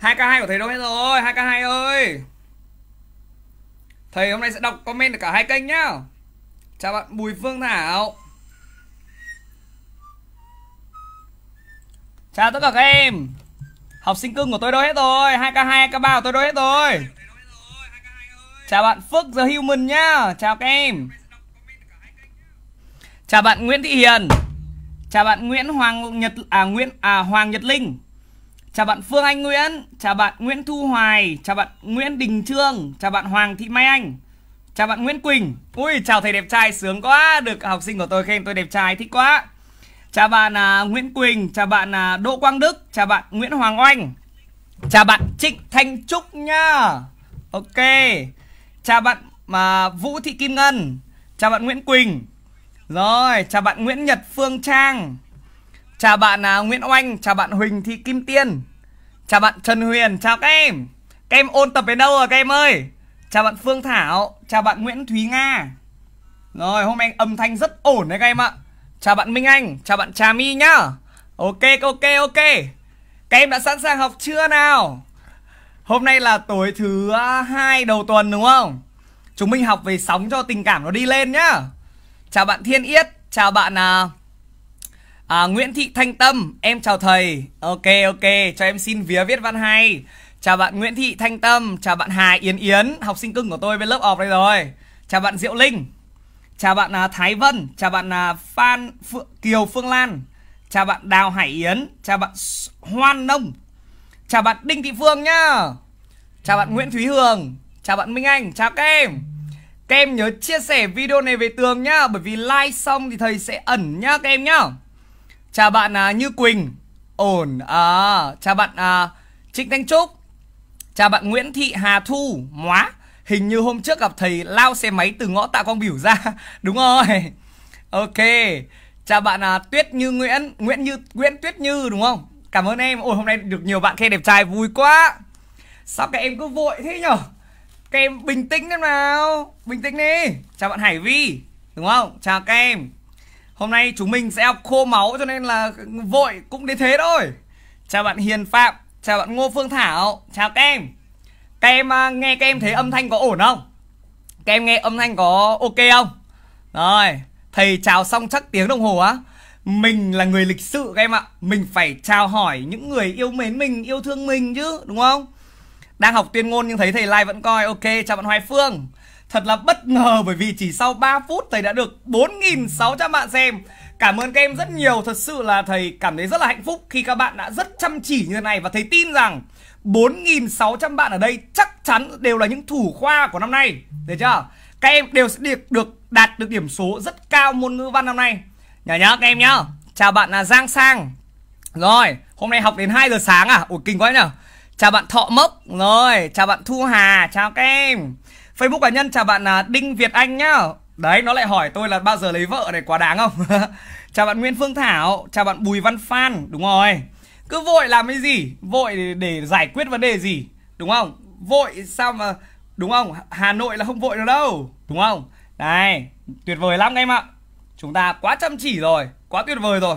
2k2 của thầy đâu hết rồi 2k2 ơi thầy hôm nay sẽ đọc comment được cả hai kênh nhá chào bạn Bùi Phương Thảo chào tất cả các em học sinh cưng của tôi đâu hết rồi 2k2 k 3 của tôi đâu hết rồi chào bạn Phước The Human nhá chào các em chào bạn Nguyễn Thị Hiền chào bạn Nguyễn Hoàng Nhật à Nguyễn à Hoàng Nhật Linh Chào bạn Phương Anh Nguyễn, chào bạn Nguyễn Thu Hoài, chào bạn Nguyễn Đình Trương, chào bạn Hoàng Thị Mai Anh, chào bạn Nguyễn Quỳnh. Ui, chào thầy đẹp trai, sướng quá, được học sinh của tôi khen tôi đẹp trai, thích quá. Chào bạn à, Nguyễn Quỳnh, chào bạn à, Đỗ Quang Đức, chào bạn Nguyễn Hoàng Oanh, chào bạn Trịnh Thanh Trúc nha, Ok, chào bạn mà uh, Vũ Thị Kim Ngân, chào bạn Nguyễn Quỳnh. Rồi, chào bạn Nguyễn Nhật Phương Trang. Chào bạn à, Nguyễn Oanh, chào bạn Huỳnh Thị Kim Tiên Chào bạn Trần Huyền, chào các em Các em ôn tập đến đâu rồi các em ơi Chào bạn Phương Thảo, chào bạn Nguyễn Thúy Nga Rồi, hôm nay âm thanh rất ổn đấy các em ạ Chào bạn Minh Anh, chào bạn Trà My nhá Ok, ok, ok Các em đã sẵn sàng học chưa nào Hôm nay là tối thứ à, hai đầu tuần đúng không Chúng mình học về sóng cho tình cảm nó đi lên nhá Chào bạn Thiên Yết, chào bạn... Uh, À, Nguyễn Thị Thanh Tâm, em chào thầy. Ok ok, cho em xin vía viết văn hay. Chào bạn Nguyễn Thị Thanh Tâm, chào bạn Hà Yến Yến, học sinh cưng của tôi bên lớp ọp đây rồi. Chào bạn Diệu Linh. Chào bạn à, Thái Vân, chào bạn à, Phan Phượng, Kiều Phương Lan. Chào bạn Đào Hải Yến, chào bạn Hoan Nông. Chào bạn Đinh Thị Phương nhá. Chào bạn Nguyễn Thúy Hường, chào bạn Minh Anh, chào các em. Các em nhớ chia sẻ video này về tường nhá Bởi vì like xong thì thầy sẽ ẩn nhá các em nhá Chào bạn à, Như Quỳnh. Ổn. À, chào bạn à, Trịnh Thanh Trúc. Chào bạn Nguyễn Thị Hà Thu. Móa. Hình như hôm trước gặp thầy lao xe máy từ ngõ Tạ Quang Biểu ra. Đúng rồi. Ok. Chào bạn à, Tuyết Như Nguyễn, Nguyễn Như Nguyễn Tuyết Như đúng không? Cảm ơn em. Ôi hôm nay được nhiều bạn khen đẹp trai vui quá. Sao các em cứ vội thế nhở? Các em bình tĩnh thế nào Bình tĩnh đi Chào bạn Hải Vi Đúng không? Chào các em Hôm nay chúng mình sẽ học khô máu cho nên là vội cũng đến thế thôi Chào bạn Hiền Phạm, chào bạn Ngô Phương Thảo, chào kem. Kem à, nghe kem thấy âm thanh có ổn không? Kem nghe âm thanh có ok không? Rồi, thầy chào xong chắc tiếng đồng hồ á Mình là người lịch sự các em ạ Mình phải chào hỏi những người yêu mến mình, yêu thương mình chứ, đúng không? Đang học tuyên ngôn nhưng thấy thầy like vẫn coi Ok, chào bạn Hoài Phương Thật là bất ngờ bởi vì chỉ sau 3 phút thầy đã được 4.600 bạn xem Cảm ơn các em rất nhiều, thật sự là thầy cảm thấy rất là hạnh phúc khi các bạn đã rất chăm chỉ như thế này Và thầy tin rằng 4.600 bạn ở đây chắc chắn đều là những thủ khoa của năm nay Được chưa? Các em đều sẽ được, đạt được điểm số rất cao môn ngữ văn năm nay Nhớ nhớ các em nhá Chào bạn là Giang Sang Rồi, hôm nay học đến 2 giờ sáng à? Ủa kinh quá nhở Chào bạn Thọ Mốc Rồi, chào bạn Thu Hà Chào các em Facebook cá nhân chào bạn là Đinh Việt Anh nhá. Đấy nó lại hỏi tôi là bao giờ lấy vợ này quá đáng không? chào bạn Nguyễn Phương Thảo, chào bạn Bùi Văn Phan, đúng rồi. Cứ vội làm cái gì? Vội để, giải quyết vấn đề gì? Đúng không? Vội sao mà đúng không? Hà Nội là không vội được đâu, đúng không? Này, tuyệt vời lắm em ạ. Chúng ta quá chăm chỉ rồi, quá tuyệt vời rồi.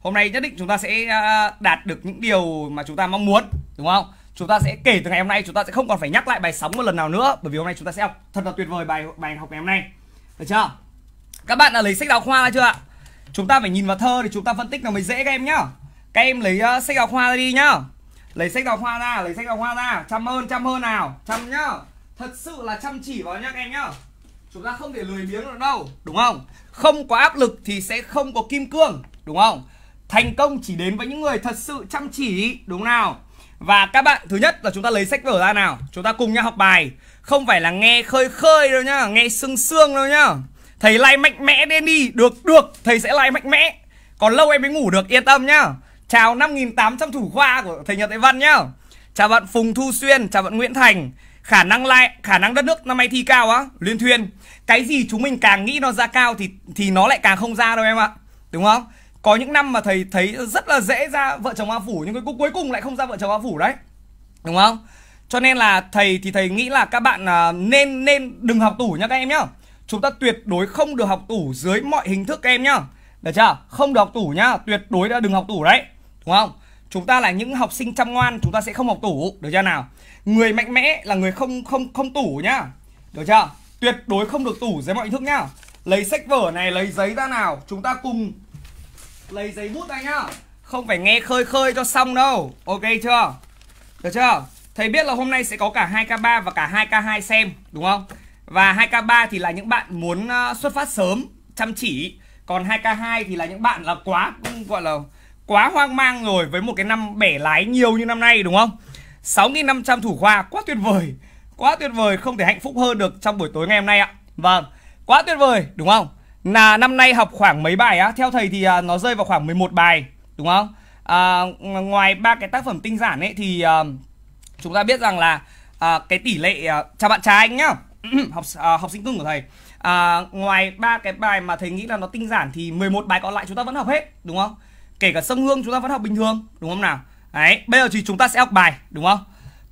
Hôm nay nhất định chúng ta sẽ à, đạt được những điều mà chúng ta mong muốn, đúng không? chúng ta sẽ kể từ ngày hôm nay chúng ta sẽ không còn phải nhắc lại bài sóng một lần nào nữa bởi vì hôm nay chúng ta sẽ học thật là tuyệt vời bài bài học ngày hôm nay được chưa các bạn đã lấy sách giáo khoa ra chưa ạ chúng ta phải nhìn vào thơ thì chúng ta phân tích nó mới dễ các em nhá các em lấy uh, sách giáo khoa ra đi nhá lấy sách giáo khoa ra lấy sách giáo khoa ra chăm ơn chăm hơn nào chăm nhá thật sự là chăm chỉ vào nhá các em nhá chúng ta không thể lười biếng được đâu đúng không không có áp lực thì sẽ không có kim cương đúng không thành công chỉ đến với những người thật sự chăm chỉ đúng nào và các bạn, thứ nhất là chúng ta lấy sách vở ra nào Chúng ta cùng nhau học bài Không phải là nghe khơi khơi đâu nhá Nghe sương sương đâu nhá Thầy like mạnh mẽ lên đi Được, được, thầy sẽ like mạnh mẽ Còn lâu em mới ngủ được, yên tâm nhá Chào 5.800 thủ khoa của thầy Nhật Đại Văn nhá Chào bạn Phùng Thu Xuyên, chào bạn Nguyễn Thành Khả năng lại khả năng đất nước năm nay thi cao á Liên thuyên Cái gì chúng mình càng nghĩ nó ra cao thì thì nó lại càng không ra đâu em ạ Đúng không? có những năm mà thầy thấy rất là dễ ra vợ chồng A phủ nhưng cuối cùng lại không ra vợ chồng A phủ đấy đúng không cho nên là thầy thì thầy nghĩ là các bạn à, nên nên đừng học tủ nhá các em nhá chúng ta tuyệt đối không được học tủ dưới mọi hình thức các em nhá được chưa không được học tủ nhá tuyệt đối đã đừng học tủ đấy đúng không chúng ta là những học sinh chăm ngoan chúng ta sẽ không học tủ được chưa nào người mạnh mẽ là người không không không tủ nhá được chưa tuyệt đối không được tủ dưới mọi hình thức nhá lấy sách vở này lấy giấy ra nào chúng ta cùng lấy giấy bút anh nhá không phải nghe khơi khơi cho xong đâu ok chưa được chưa thầy biết là hôm nay sẽ có cả 2k3 và cả 2k2 xem đúng không và 2k3 thì là những bạn muốn ờ, xuất phát sớm chăm chỉ còn 2k2 thì là những bạn là quá gọi là quá hoang mang rồi với một cái năm bẻ lái nhiều như năm nay đúng không 6.500 thủ khoa quá tuyệt vời quá tuyệt vời không thể hạnh phúc hơn được trong buổi tối ngày hôm nay ạ vâng quá tuyệt vời đúng không là năm nay học khoảng mấy bài á theo thầy thì à, nó rơi vào khoảng 11 bài đúng không à, ngoài ba cái tác phẩm tinh giản ấy thì à, chúng ta biết rằng là à, cái tỷ lệ à, chào bạn trai anh nhá học à, học sinh cưng của thầy à, ngoài ba cái bài mà thầy nghĩ là nó tinh giản thì 11 bài còn lại chúng ta vẫn học hết đúng không kể cả sông hương chúng ta vẫn học bình thường đúng không nào đấy bây giờ thì chúng ta sẽ học bài đúng không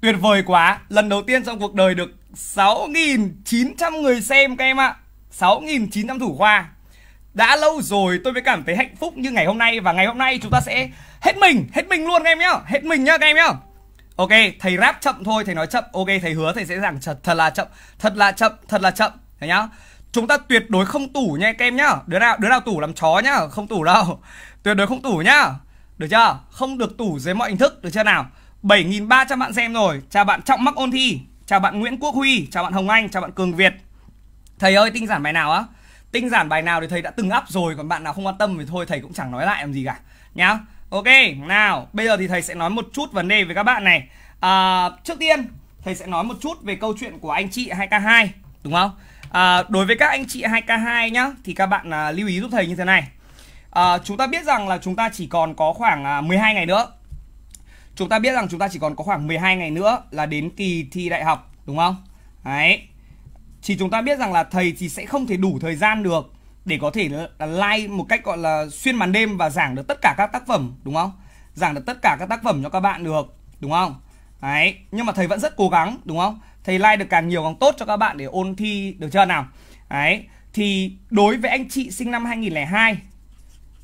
tuyệt vời quá lần đầu tiên trong cuộc đời được 6.900 người xem các em ạ 6.900 thủ khoa Đã lâu rồi tôi mới cảm thấy hạnh phúc như ngày hôm nay Và ngày hôm nay chúng ta sẽ hết mình Hết mình luôn các em nhá Hết mình nhá các em nhá Ok, thầy rap chậm thôi, thầy nói chậm Ok, thầy hứa thầy sẽ giảng thật, thật là chậm Thật là chậm, thật là chậm Thấy nhá Chúng ta tuyệt đối không tủ nha các em nhá Đứa nào đứa nào tủ làm chó nhá, không tủ đâu Tuyệt đối không tủ nhá Được chưa? Không được tủ dưới mọi hình thức, được chưa nào 7.300 bạn xem rồi Chào bạn Trọng Mắc Ôn Thi Chào bạn Nguyễn Quốc Huy Chào bạn Hồng Anh Chào bạn Cường Việt thầy ơi tinh giản bài nào á tinh giản bài nào thì thầy đã từng up rồi còn bạn nào không quan tâm thì thôi thầy cũng chẳng nói lại làm gì cả nhá ok nào bây giờ thì thầy sẽ nói một chút vấn đề với các bạn này à, trước tiên thầy sẽ nói một chút về câu chuyện của anh chị 2k2 đúng không à, đối với các anh chị 2k2 nhá thì các bạn à, lưu ý giúp thầy như thế này à, chúng ta biết rằng là chúng ta chỉ còn có khoảng à, 12 ngày nữa chúng ta biết rằng chúng ta chỉ còn có khoảng 12 ngày nữa là đến kỳ thi đại học đúng không đấy chỉ chúng ta biết rằng là thầy thì sẽ không thể đủ thời gian được để có thể like một cách gọi là xuyên màn đêm và giảng được tất cả các tác phẩm đúng không? Giảng được tất cả các tác phẩm cho các bạn được đúng không? Đấy, nhưng mà thầy vẫn rất cố gắng đúng không? Thầy like được càng nhiều càng tốt cho các bạn để ôn thi được chưa nào? Đấy, thì đối với anh chị sinh năm 2002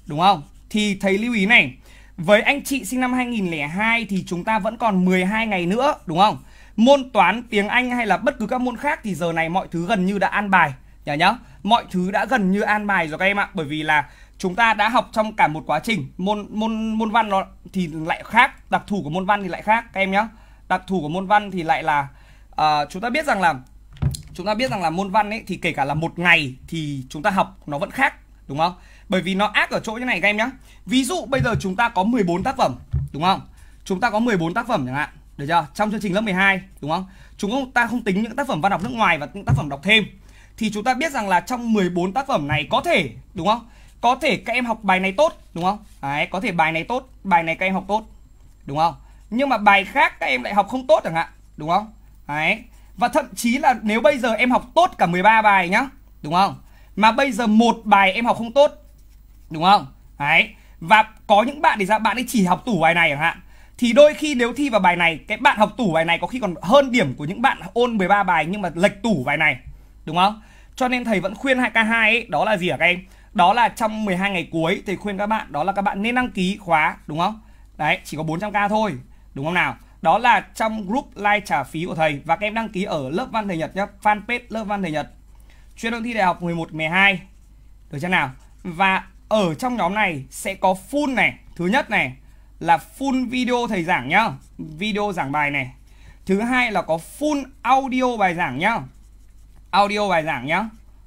đúng không? Thì thầy lưu ý này, với anh chị sinh năm 2002 thì chúng ta vẫn còn 12 ngày nữa đúng không? môn toán tiếng Anh hay là bất cứ các môn khác thì giờ này mọi thứ gần như đã an bài nhá nhá mọi thứ đã gần như an bài rồi các em ạ bởi vì là chúng ta đã học trong cả một quá trình môn môn môn văn nó thì lại khác đặc thù của môn văn thì lại khác các em nhá đặc thù của môn văn thì lại là uh, chúng ta biết rằng là chúng ta biết rằng là môn văn ấy thì kể cả là một ngày thì chúng ta học nó vẫn khác đúng không bởi vì nó ác ở chỗ như này các em nhá ví dụ bây giờ chúng ta có 14 tác phẩm đúng không chúng ta có 14 tác phẩm chẳng hạn được chưa? Trong chương trình lớp 12 đúng không? Chúng ta không tính những tác phẩm văn học nước ngoài và những tác phẩm đọc thêm thì chúng ta biết rằng là trong 14 tác phẩm này có thể đúng không? Có thể các em học bài này tốt đúng không? Đấy, có thể bài này tốt, bài này các em học tốt. Đúng không? Nhưng mà bài khác các em lại học không tốt chẳng hạn, đúng không? Đấy. Và thậm chí là nếu bây giờ em học tốt cả 13 bài nhá, đúng không? Mà bây giờ một bài em học không tốt. Đúng không? Đấy. Và có những bạn thì ra bạn ấy chỉ học tủ bài này chẳng hạn thì đôi khi nếu thi vào bài này cái bạn học tủ bài này có khi còn hơn điểm của những bạn ôn 13 bài nhưng mà lệch tủ bài này đúng không cho nên thầy vẫn khuyên 2k2 ấy, đó là gì ạ các em đó là trong 12 ngày cuối thầy khuyên các bạn đó là các bạn nên đăng ký khóa đúng không đấy chỉ có 400k thôi đúng không nào đó là trong group like trả phí của thầy và các em đăng ký ở lớp văn thầy Nhật nhé fanpage lớp văn thầy Nhật chuyên ôn thi đại học 11 12 được chưa nào và ở trong nhóm này sẽ có full này thứ nhất này là full video thầy giảng nhá Video giảng bài này Thứ hai là có full audio bài giảng nhá Audio bài giảng nhá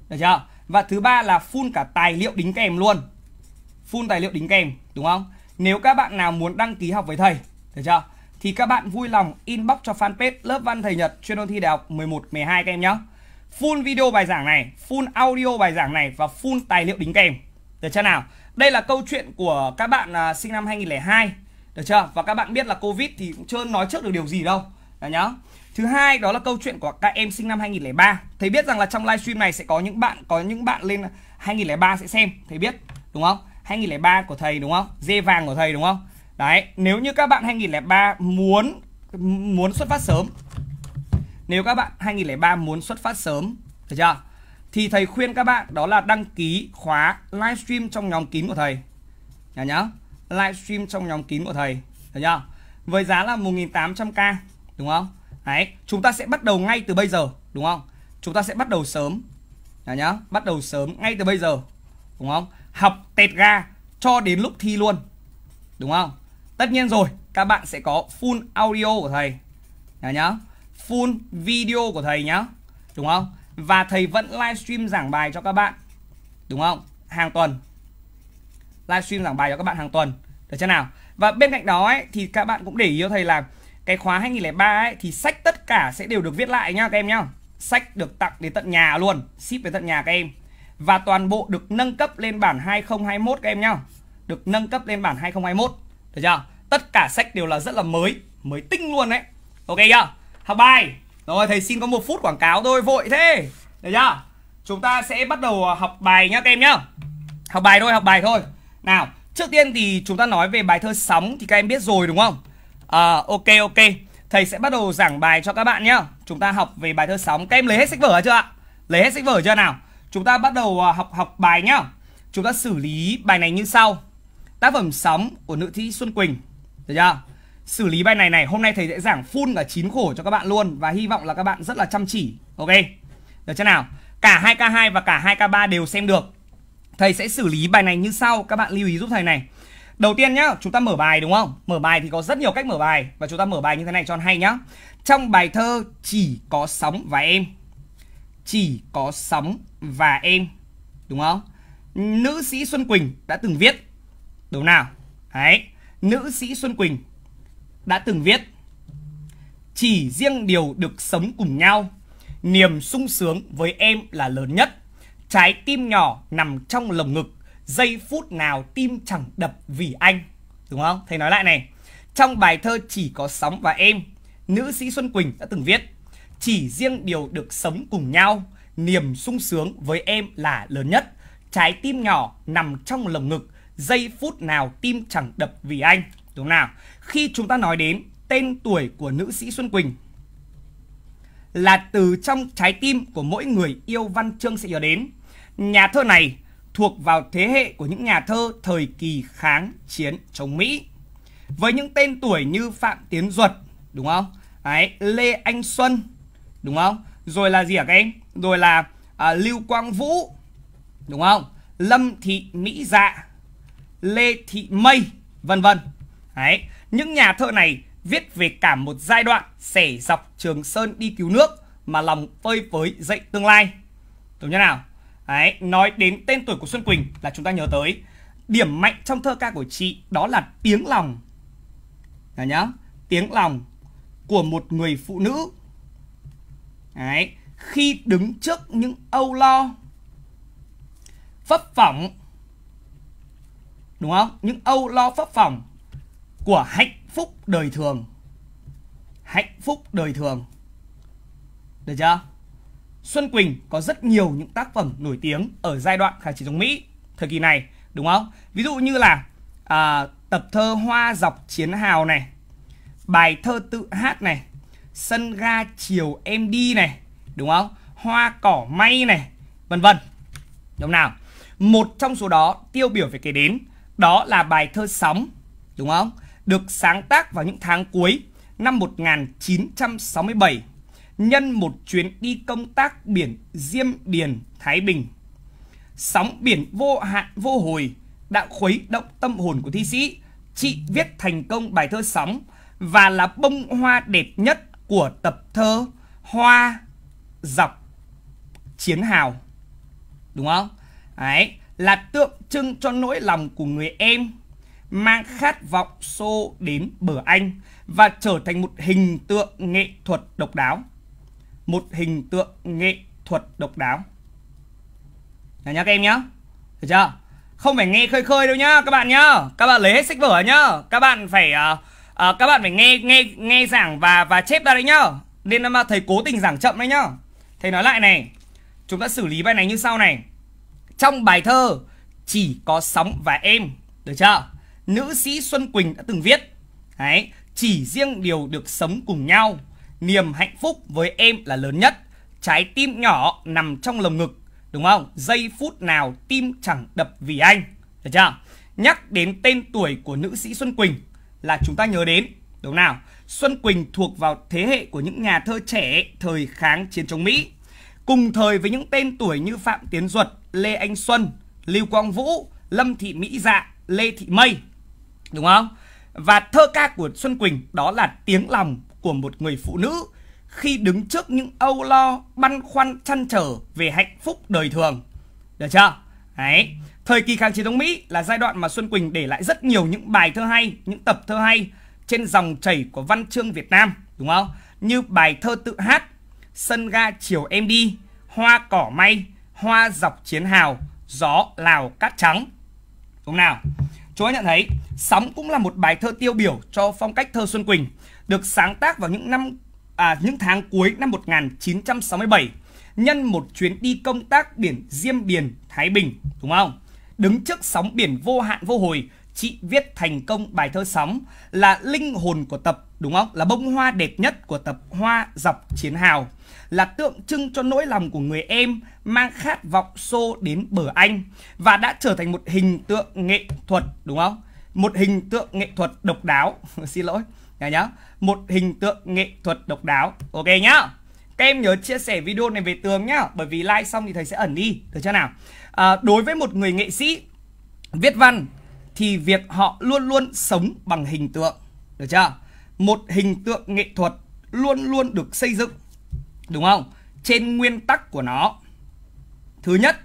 Được chưa? Và thứ ba là full cả tài liệu đính kèm luôn Full tài liệu đính kèm đúng không? Nếu các bạn nào muốn đăng ký học với thầy Được chưa? Thì các bạn vui lòng inbox cho fanpage lớp văn thầy Nhật chuyên ôn thi đại học 11 12 các em nhá. Full video bài giảng này, full audio bài giảng này và full tài liệu đính kèm. Được chưa nào? Đây là câu chuyện của các bạn à, sinh năm 2002 Được chưa? Và các bạn biết là Covid thì cũng chưa nói trước được điều gì đâu Đó nhá Thứ hai đó là câu chuyện của các em sinh năm 2003 Thầy biết rằng là trong livestream này sẽ có những bạn Có những bạn lên 2003 sẽ xem Thầy biết đúng không? 2003 của thầy đúng không? Dê vàng của thầy đúng không? Đấy, nếu như các bạn 2003 muốn muốn xuất phát sớm Nếu các bạn 2003 muốn xuất phát sớm Được chưa? thì thầy khuyên các bạn đó là đăng ký khóa livestream trong nhóm kín của thầy. Nhá nhá. Livestream trong nhóm kín của thầy. Được chưa? Với giá là 1800k, đúng không? Đấy, chúng ta sẽ bắt đầu ngay từ bây giờ, đúng không? Chúng ta sẽ bắt đầu sớm. Nhá nhá, bắt đầu sớm ngay từ bây giờ. Đúng không? Học tẹt ga cho đến lúc thi luôn. Đúng không? Tất nhiên rồi, các bạn sẽ có full audio của thầy. Nhá nhá. Full video của thầy nhá. Đúng không? và thầy vẫn livestream giảng bài cho các bạn đúng không hàng tuần livestream giảng bài cho các bạn hàng tuần được chưa nào và bên cạnh đó ấy, thì các bạn cũng để ý cho thầy là cái khóa 2003 ấy thì sách tất cả sẽ đều được viết lại nhá các em nhá sách được tặng đến tận nhà luôn ship đến tận nhà các em và toàn bộ được nâng cấp lên bản 2021 các em nhá được nâng cấp lên bản 2021 được chưa tất cả sách đều là rất là mới mới tinh luôn đấy ok chưa học bài rồi thầy xin có một phút quảng cáo thôi vội thế Được chưa Chúng ta sẽ bắt đầu à, học bài nhá các em nhá Học bài thôi học bài thôi Nào trước tiên thì chúng ta nói về bài thơ sóng Thì các em biết rồi đúng không à, Ok ok Thầy sẽ bắt đầu giảng bài cho các bạn nhá Chúng ta học về bài thơ sóng Các em lấy hết sách vở chưa ạ Lấy hết sách vở chưa nào Chúng ta bắt đầu à, học học bài nhá Chúng ta xử lý bài này như sau Tác phẩm sóng của nữ thi Xuân Quỳnh Được chưa xử lý bài này này hôm nay thầy sẽ giảng full cả chín khổ cho các bạn luôn và hy vọng là các bạn rất là chăm chỉ ok được chưa nào cả 2k2 và cả 2k3 đều xem được thầy sẽ xử lý bài này như sau các bạn lưu ý giúp thầy này đầu tiên nhá chúng ta mở bài đúng không mở bài thì có rất nhiều cách mở bài và chúng ta mở bài như thế này cho hay nhá trong bài thơ chỉ có sóng và em chỉ có sóng và em đúng không nữ sĩ xuân quỳnh đã từng viết đúng nào đấy nữ sĩ xuân quỳnh đã từng viết Chỉ riêng điều được sống cùng nhau Niềm sung sướng với em là lớn nhất Trái tim nhỏ nằm trong lồng ngực Giây phút nào tim chẳng đập vì anh Đúng không? Thầy nói lại này Trong bài thơ Chỉ có sóng và em Nữ sĩ Xuân Quỳnh đã từng viết Chỉ riêng điều được sống cùng nhau Niềm sung sướng với em là lớn nhất Trái tim nhỏ nằm trong lồng ngực Giây phút nào tim chẳng đập vì anh Đúng nào? khi chúng ta nói đến tên tuổi của nữ sĩ Xuân Quỳnh là từ trong trái tim của mỗi người yêu văn chương sẽ nhớ đến. Nhà thơ này thuộc vào thế hệ của những nhà thơ thời kỳ kháng chiến chống Mỹ. Với những tên tuổi như Phạm Tiến Duật, đúng không? Đấy, Lê Anh Xuân, đúng không? Rồi là gì hả các em? Rồi là à, Lưu Quang Vũ, đúng không? Lâm Thị Mỹ Dạ, Lê Thị Mây, vân vân. Đấy, những nhà thơ này viết về cả một giai đoạn xẻ dọc Trường Sơn đi cứu nước mà lòng phơi với dậy tương lai. Đúng như nào? Đấy, nói đến tên tuổi của Xuân Quỳnh là chúng ta nhớ tới điểm mạnh trong thơ ca của chị đó là tiếng lòng. Đó nhá, tiếng lòng của một người phụ nữ. Đấy, khi đứng trước những âu lo phấp phỏng đúng không? Những âu lo phấp phỏng của hạnh phúc đời thường hạnh phúc đời thường được chưa Xuân Quỳnh có rất nhiều những tác phẩm nổi tiếng ở giai đoạn kháng chiến chống Mỹ thời kỳ này đúng không ví dụ như là à, tập thơ Hoa dọc chiến hào này bài thơ tự hát này sân ga chiều em đi này đúng không hoa cỏ may này vân vân đúng nào một trong số đó tiêu biểu phải kể đến đó là bài thơ sóng đúng không được sáng tác vào những tháng cuối năm 1967 nhân một chuyến đi công tác biển Diêm Điền, Thái Bình. Sóng biển vô hạn vô hồi đã khuấy động tâm hồn của thi sĩ. Chị viết thành công bài thơ Sóng và là bông hoa đẹp nhất của tập thơ Hoa dọc chiến hào. Đúng không? Đấy, là tượng trưng cho nỗi lòng của người em mang khát vọng xô đến bờ Anh và trở thành một hình tượng nghệ thuật độc đáo. Một hình tượng nghệ thuật độc đáo. Nhá nhá các em nhá. Được chưa? Không phải nghe khơi khơi đâu nhá các bạn nhá. Các bạn lấy hết sách vở nhá. Các bạn phải uh, uh, các bạn phải nghe nghe nghe giảng và và chép ra đấy nhá. Nên là thầy cố tình giảng chậm đấy nhá. Thầy nói lại này, chúng ta xử lý bài này như sau này. Trong bài thơ chỉ có sóng và em, được chưa? nữ sĩ Xuân Quỳnh đã từng viết. Đấy, chỉ riêng điều được sống cùng nhau, niềm hạnh phúc với em là lớn nhất. Trái tim nhỏ nằm trong lồng ngực, đúng không? Giây phút nào tim chẳng đập vì anh. Được chưa? Nhắc đến tên tuổi của nữ sĩ Xuân Quỳnh là chúng ta nhớ đến, đúng nào? Xuân Quỳnh thuộc vào thế hệ của những nhà thơ trẻ thời kháng chiến chống Mỹ. Cùng thời với những tên tuổi như Phạm Tiến Duật, Lê Anh Xuân, Lưu Quang Vũ, Lâm Thị Mỹ Dạ, Lê Thị Mây Đúng không? Và thơ ca của Xuân Quỳnh đó là tiếng lòng của một người phụ nữ khi đứng trước những âu lo, băn khoăn, chăn trở về hạnh phúc đời thường. Được chưa? Đấy. Thời kỳ kháng chiến chống Mỹ là giai đoạn mà Xuân Quỳnh để lại rất nhiều những bài thơ hay, những tập thơ hay trên dòng chảy của văn chương Việt Nam, đúng không? Như bài thơ tự hát, sân ga chiều em đi, hoa cỏ may, hoa dọc chiến hào, gió lào cát trắng. Đúng không nào? Chúng ta nhận thấy Sóng cũng là một bài thơ tiêu biểu cho phong cách thơ Xuân Quỳnh, được sáng tác vào những năm à, những tháng cuối năm 1967 nhân một chuyến đi công tác biển Diêm Điền, Thái Bình, đúng không? Đứng trước sóng biển vô hạn vô hồi, chị viết thành công bài thơ sóng là linh hồn của tập, đúng không? Là bông hoa đẹp nhất của tập Hoa dọc chiến hào là tượng trưng cho nỗi lòng của người em mang khát vọng xô đến bờ anh và đã trở thành một hình tượng nghệ thuật đúng không? Một hình tượng nghệ thuật độc đáo. Xin lỗi nhá nhá. Một hình tượng nghệ thuật độc đáo. Ok nhá. Các em nhớ chia sẻ video này về tường nhá, bởi vì like xong thì thầy sẽ ẩn đi, được chưa nào? À, đối với một người nghệ sĩ viết văn thì việc họ luôn luôn sống bằng hình tượng, được chưa? Một hình tượng nghệ thuật luôn luôn được xây dựng Đúng không? Trên nguyên tắc của nó Thứ nhất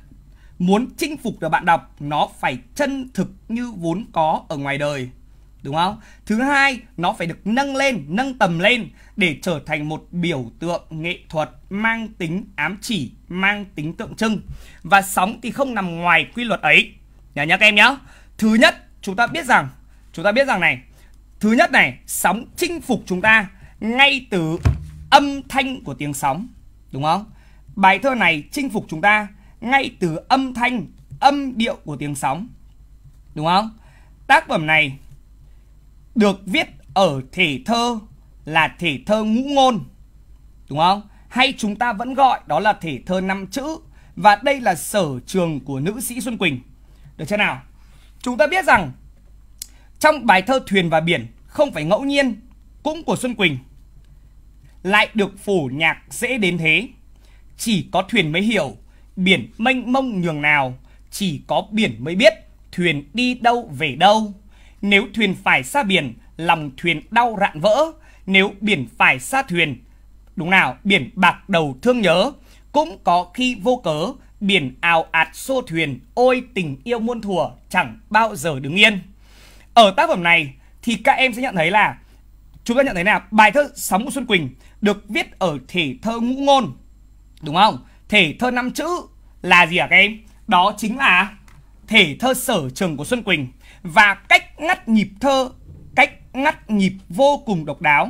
Muốn chinh phục được bạn đọc Nó phải chân thực như vốn có ở ngoài đời Đúng không? Thứ hai Nó phải được nâng lên, nâng tầm lên Để trở thành một biểu tượng nghệ thuật Mang tính ám chỉ Mang tính tượng trưng Và sóng thì không nằm ngoài quy luật ấy Nhớ nhá các em nhá Thứ nhất chúng ta biết rằng Chúng ta biết rằng này Thứ nhất này, sóng chinh phục chúng ta ngay từ âm thanh của tiếng sóng đúng không bài thơ này chinh phục chúng ta ngay từ âm thanh âm điệu của tiếng sóng đúng không tác phẩm này được viết ở thể thơ là thể thơ ngũ ngôn đúng không hay chúng ta vẫn gọi đó là thể thơ năm chữ và đây là sở trường của nữ sĩ Xuân Quỳnh được chưa nào chúng ta biết rằng trong bài thơ thuyền và biển không phải ngẫu nhiên cũng của Xuân Quỳnh lại được phủ nhạc dễ đến thế. Chỉ có thuyền mới hiểu, biển mênh mông nhường nào, chỉ có biển mới biết thuyền đi đâu về đâu. Nếu thuyền phải xa biển, lòng thuyền đau rạn vỡ, nếu biển phải xa thuyền, đúng nào, biển bạc đầu thương nhớ, cũng có khi vô cớ, biển ào ạt xô thuyền, ôi tình yêu muôn thuở chẳng bao giờ đứng yên. Ở tác phẩm này thì các em sẽ nhận thấy là chúng ta nhận thấy là bài thơ Sóng của Xuân Quỳnh được viết ở thể thơ ngũ ngôn. Đúng không? Thể thơ năm chữ là gì hả các em? Đó chính là thể thơ sở trường của Xuân Quỳnh và cách ngắt nhịp thơ, cách ngắt nhịp vô cùng độc đáo.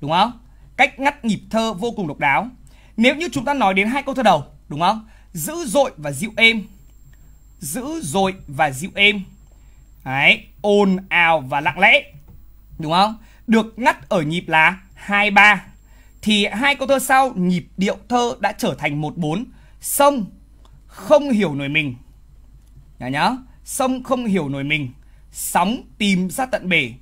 Đúng không? Cách ngắt nhịp thơ vô cùng độc đáo. Nếu như chúng ta nói đến hai câu thơ đầu, đúng không? Dữ dội và dịu êm. Dữ dội và dịu êm. Đấy, ồn ào và lặng lẽ. Đúng không? được ngắt ở nhịp là 23 thì hai câu thơ sau nhịp điệu thơ đã trở thành 14 sông không hiểu nổi mình nhá nhá sông không hiểu nổi mình sóng tìm ra tận bể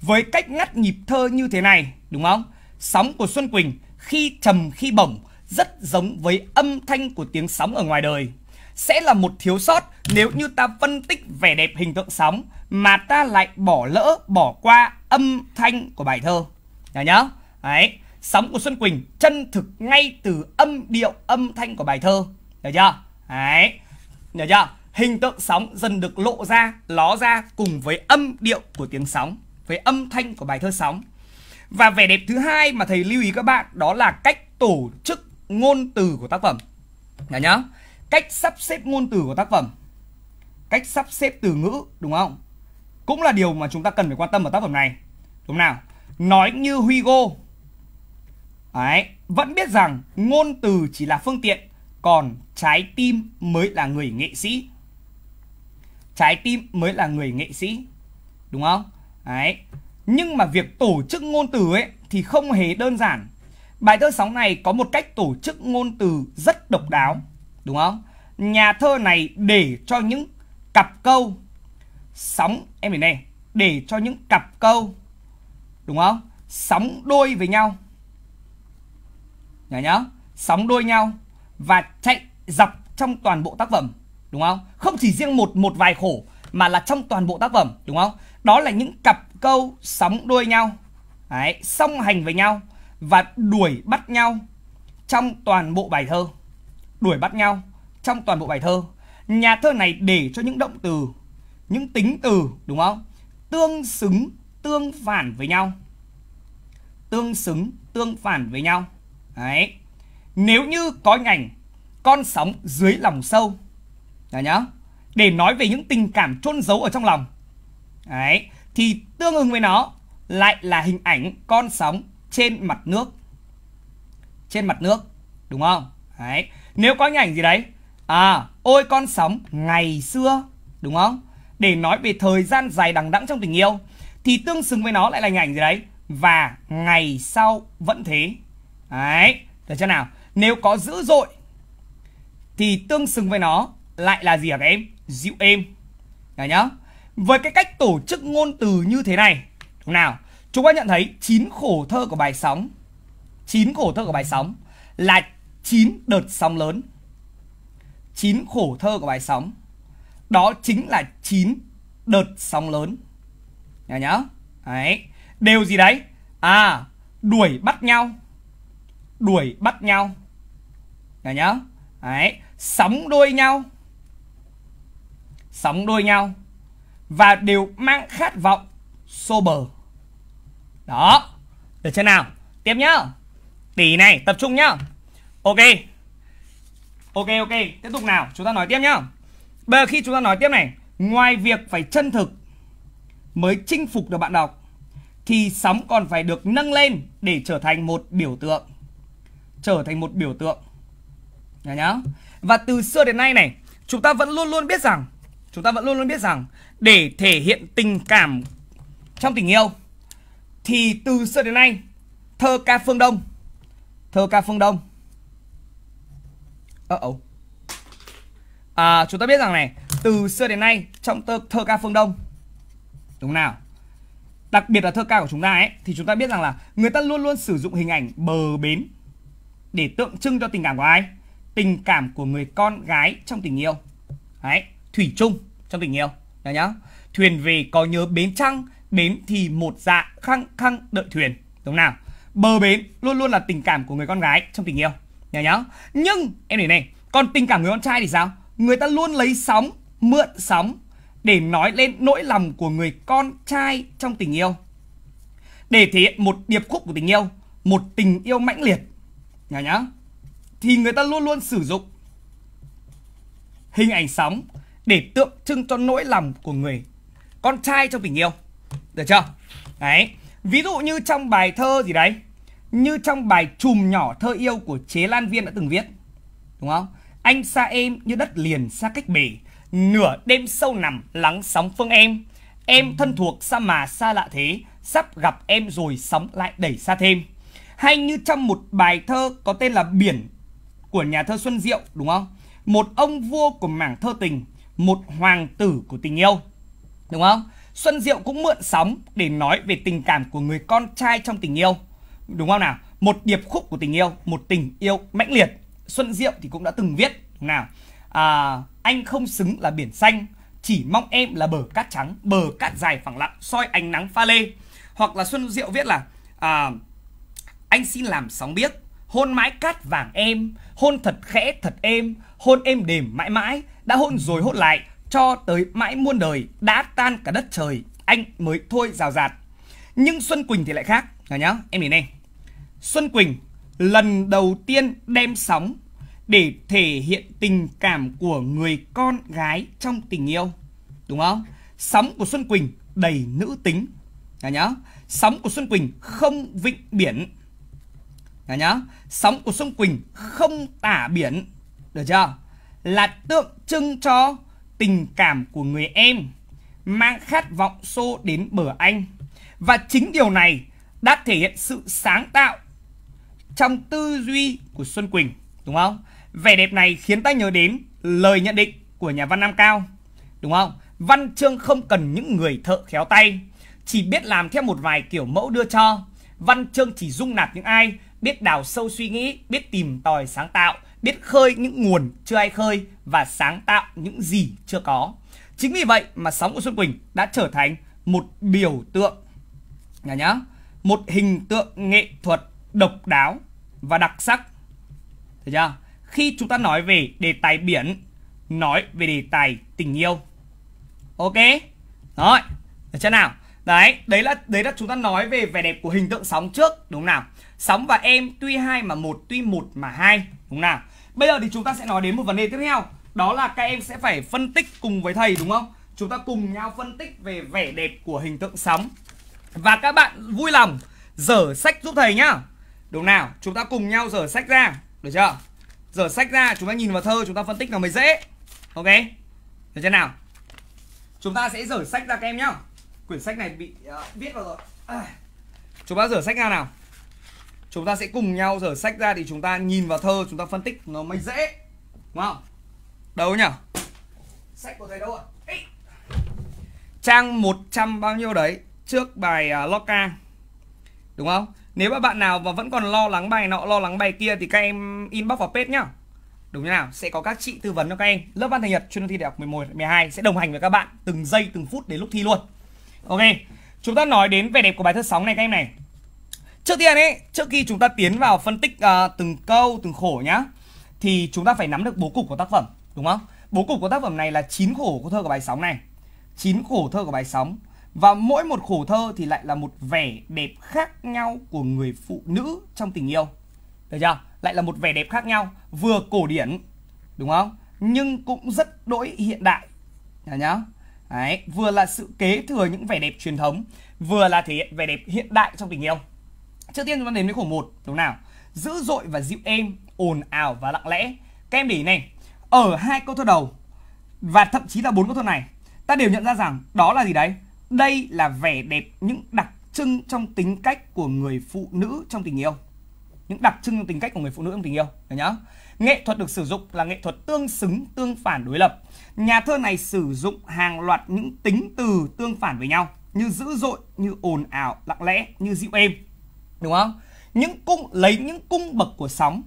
với cách ngắt nhịp thơ như thế này đúng không sóng của Xuân Quỳnh khi trầm khi bổng rất giống với âm thanh của tiếng sóng ở ngoài đời sẽ là một thiếu sót nếu như ta phân tích vẻ đẹp hình tượng sóng mà ta lại bỏ lỡ bỏ qua âm thanh của bài thơ nhớ nhớ đấy sóng của xuân quỳnh chân thực ngay từ âm điệu âm thanh của bài thơ nhớ chưa đấy nhớ chưa hình tượng sóng dần được lộ ra ló ra cùng với âm điệu của tiếng sóng với âm thanh của bài thơ sóng và vẻ đẹp thứ hai mà thầy lưu ý các bạn đó là cách tổ chức ngôn từ của tác phẩm nhớ nhá cách sắp xếp ngôn từ của tác phẩm cách sắp xếp từ ngữ đúng không cũng là điều mà chúng ta cần phải quan tâm ở tác phẩm này đúng không nào nói như Hugo ấy vẫn biết rằng ngôn từ chỉ là phương tiện còn trái tim mới là người nghệ sĩ trái tim mới là người nghệ sĩ đúng không ấy nhưng mà việc tổ chức ngôn từ ấy thì không hề đơn giản bài thơ sóng này có một cách tổ chức ngôn từ rất độc đáo đúng không nhà thơ này để cho những cặp câu sóng em để này để cho những cặp câu đúng không? Sóng đôi với nhau. Nhớ nhá, sóng đôi nhau và chạy dọc trong toàn bộ tác phẩm, đúng không? Không chỉ riêng một một vài khổ mà là trong toàn bộ tác phẩm, đúng không? Đó là những cặp câu sóng đôi nhau. Đấy, song hành với nhau và đuổi bắt nhau trong toàn bộ bài thơ. Đuổi bắt nhau trong toàn bộ bài thơ. Nhà thơ này để cho những động từ những tính từ đúng không? Tương xứng, tương phản với nhau. Tương xứng, tương phản với nhau. Đấy. Nếu như có hình ảnh con sóng dưới lòng sâu. Đó nhá. Để nói về những tình cảm chôn giấu ở trong lòng. Đấy, thì tương ứng với nó lại là hình ảnh con sóng trên mặt nước. Trên mặt nước, đúng không? Đấy. Nếu có hình ảnh gì đấy? À, ôi con sóng ngày xưa, đúng không? để nói về thời gian dài đằng đẵng trong tình yêu thì tương xứng với nó lại là hình ảnh gì đấy và ngày sau vẫn thế đấy được chưa nào nếu có dữ dội thì tương xứng với nó lại là gì hả các em dịu êm Đấy nhá với cái cách tổ chức ngôn từ như thế này đúng nào chúng ta nhận thấy chín khổ thơ của bài sóng chín khổ thơ của bài sóng là chín đợt sóng lớn chín khổ thơ của bài sóng đó chính là 9 đợt sóng lớn. Nhớ nhá. Đấy. Đều gì đấy? À, đuổi bắt nhau. Đuổi bắt nhau. Nhớ nhá. Đấy, sóng đôi nhau. Sóng đôi nhau và đều mang khát vọng xô bờ. Đó. Được chưa nào? Tiếp nhá. Tỷ này, tập trung nhá. Ok. Ok ok, tiếp tục nào, chúng ta nói tiếp nhá. Bây giờ khi chúng ta nói tiếp này Ngoài việc phải chân thực Mới chinh phục được bạn đọc Thì sóng còn phải được nâng lên Để trở thành một biểu tượng Trở thành một biểu tượng nhá nhá. Và từ xưa đến nay này Chúng ta vẫn luôn luôn biết rằng Chúng ta vẫn luôn luôn biết rằng Để thể hiện tình cảm trong tình yêu Thì từ xưa đến nay Thơ ca phương Đông Thơ ca phương Đông Ờ uh -oh à, chúng ta biết rằng này từ xưa đến nay trong thơ, thơ ca phương đông đúng nào đặc biệt là thơ ca của chúng ta ấy thì chúng ta biết rằng là người ta luôn luôn sử dụng hình ảnh bờ bến để tượng trưng cho tình cảm của ai tình cảm của người con gái trong tình yêu đấy thủy chung trong tình yêu nhá nhá thuyền về có nhớ bến trăng bến thì một dạ khăng khăng đợi thuyền đúng nào bờ bến luôn luôn là tình cảm của người con gái trong tình yêu nhá nhá nhưng em để này còn tình cảm người con trai thì sao người ta luôn lấy sóng, mượn sóng để nói lên nỗi lòng của người con trai trong tình yêu. Để thể hiện một điệp khúc của tình yêu, một tình yêu mãnh liệt. Nhá nhá. Thì người ta luôn luôn sử dụng hình ảnh sóng để tượng trưng cho nỗi lòng của người con trai trong tình yêu. Được chưa? Đấy. Ví dụ như trong bài thơ gì đấy, như trong bài chùm nhỏ thơ yêu của Chế Lan Viên đã từng viết. Đúng không? Anh xa em như đất liền xa cách bể, nửa đêm sâu nằm lắng sóng phương em. Em thân thuộc xa mà xa lạ thế, sắp gặp em rồi sóng lại đẩy xa thêm. Hay như trong một bài thơ có tên là Biển của nhà thơ Xuân Diệu đúng không? Một ông vua của mảng thơ tình, một hoàng tử của tình yêu. Đúng không? Xuân Diệu cũng mượn sóng để nói về tình cảm của người con trai trong tình yêu. Đúng không nào? Một điệp khúc của tình yêu, một tình yêu mãnh liệt. Xuân Diệu thì cũng đã từng viết nào à, anh không xứng là biển xanh chỉ mong em là bờ cát trắng bờ cát dài phẳng lặng soi ánh nắng pha lê hoặc là Xuân Diệu viết là à, anh xin làm sóng biếc hôn mãi cát vàng em hôn thật khẽ thật êm hôn em đềm mãi mãi đã hôn rồi hôn lại cho tới mãi muôn đời đã tan cả đất trời anh mới thôi rào rạt nhưng Xuân Quỳnh thì lại khác nhá em nhìn này Xuân Quỳnh lần đầu tiên đem sóng để thể hiện tình cảm của người con gái trong tình yêu. Đúng không? Sóng của Xuân Quỳnh đầy nữ tính. Nhá nhá. Sóng của Xuân Quỳnh không vịnh biển. Nhá nhá. Sóng của Xuân Quỳnh không tả biển. Được chưa? Là tượng trưng cho tình cảm của người em mang khát vọng xô đến bờ anh. Và chính điều này đã thể hiện sự sáng tạo trong tư duy của Xuân Quỳnh, đúng không? Vẻ đẹp này khiến ta nhớ đến lời nhận định của nhà văn Nam Cao, đúng không? Văn chương không cần những người thợ khéo tay, chỉ biết làm theo một vài kiểu mẫu đưa cho. Văn chương chỉ dung nạp những ai biết đào sâu suy nghĩ, biết tìm tòi sáng tạo, biết khơi những nguồn chưa ai khơi và sáng tạo những gì chưa có. Chính vì vậy mà sóng của Xuân Quỳnh đã trở thành một biểu tượng nhá nhá, một hình tượng nghệ thuật độc đáo và đặc sắc. Thấy chưa? Khi chúng ta nói về đề tài biển, nói về đề tài tình yêu. Ok? Rồi, được chưa nào? Đấy, đấy là đấy là chúng ta nói về vẻ đẹp của hình tượng sóng trước, đúng không nào? Sóng và em tuy hai mà một, tuy một mà hai, đúng không nào? Bây giờ thì chúng ta sẽ nói đến một vấn đề tiếp theo, đó là các em sẽ phải phân tích cùng với thầy đúng không? Chúng ta cùng nhau phân tích về vẻ đẹp của hình tượng sóng. Và các bạn vui lòng dở sách giúp thầy nhá. Đúng nào? Chúng ta cùng nhau dở sách ra, được chưa? Dở sách ra, chúng ta nhìn vào thơ, chúng ta phân tích nó mới dễ. Ok? Được chưa nào? Chúng ta sẽ dở sách ra các em nhá. Quyển sách này bị uh, viết vào rồi. À. Chúng ta dở sách ra nào? Chúng ta sẽ cùng nhau dở sách ra thì chúng ta nhìn vào thơ, chúng ta phân tích nó mới dễ. Đúng không? Đâu nhỉ? Sách của thầy đâu ạ? À? Trang 100 bao nhiêu đấy? Trước bài uh, ờ, Loca đúng không nếu mà bạn nào mà vẫn còn lo lắng bài nọ lo lắng bài kia thì các em inbox vào page nhá đúng như nào sẽ có các chị tư vấn cho các em lớp văn thành nhật chuyên thi đại học 11 12 sẽ đồng hành với các bạn từng giây từng phút đến lúc thi luôn ok chúng ta nói đến vẻ đẹp của bài thơ sóng này các em này trước tiên ấy trước khi chúng ta tiến vào phân tích uh, từng câu từng khổ nhá thì chúng ta phải nắm được bố cục của tác phẩm đúng không bố cục của tác phẩm này là chín khổ của thơ của bài sóng này chín khổ thơ của bài sóng và mỗi một khổ thơ thì lại là một vẻ đẹp khác nhau của người phụ nữ trong tình yêu. Được chưa? Lại là một vẻ đẹp khác nhau, vừa cổ điển, đúng không? Nhưng cũng rất đỗi hiện đại. Nhá nhá. Đấy, vừa là sự kế thừa những vẻ đẹp truyền thống, vừa là thể hiện vẻ đẹp hiện đại trong tình yêu. Trước tiên chúng ta đến với khổ một đúng nào? Dữ dội và dịu êm, ồn ào và lặng lẽ. Các em để ý này, ở hai câu thơ đầu và thậm chí là bốn câu thơ này, ta đều nhận ra rằng đó là gì đấy? Đây là vẻ đẹp những đặc trưng trong tính cách của người phụ nữ trong tình yêu. Những đặc trưng trong tính cách của người phụ nữ trong tình yêu, được nhá. Nghệ thuật được sử dụng là nghệ thuật tương xứng, tương phản đối lập. Nhà thơ này sử dụng hàng loạt những tính từ tương phản với nhau như dữ dội, như ồn ào, lặng lẽ, như dịu êm. Đúng không? Những cung lấy những cung bậc của sóng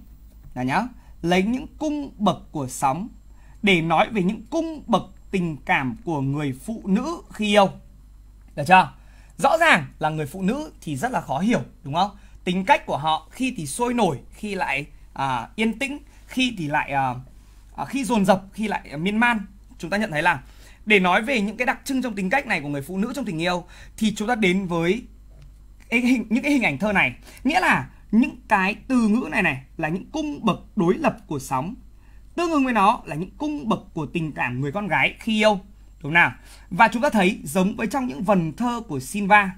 là nhá, lấy những cung bậc của sóng để nói về những cung bậc tình cảm của người phụ nữ khi yêu được chưa? Rõ ràng là người phụ nữ thì rất là khó hiểu đúng không? Tính cách của họ khi thì sôi nổi, khi lại à, yên tĩnh, khi thì lại à, à, khi dồn dập, khi lại à, miên man. Chúng ta nhận thấy là để nói về những cái đặc trưng trong tính cách này của người phụ nữ trong tình yêu thì chúng ta đến với cái hình, những cái hình ảnh thơ này. Nghĩa là những cái từ ngữ này này là những cung bậc đối lập của sóng. Tương ứng với nó là những cung bậc của tình cảm người con gái khi yêu Đúng nào? Và chúng ta thấy giống với trong những vần thơ của Silva.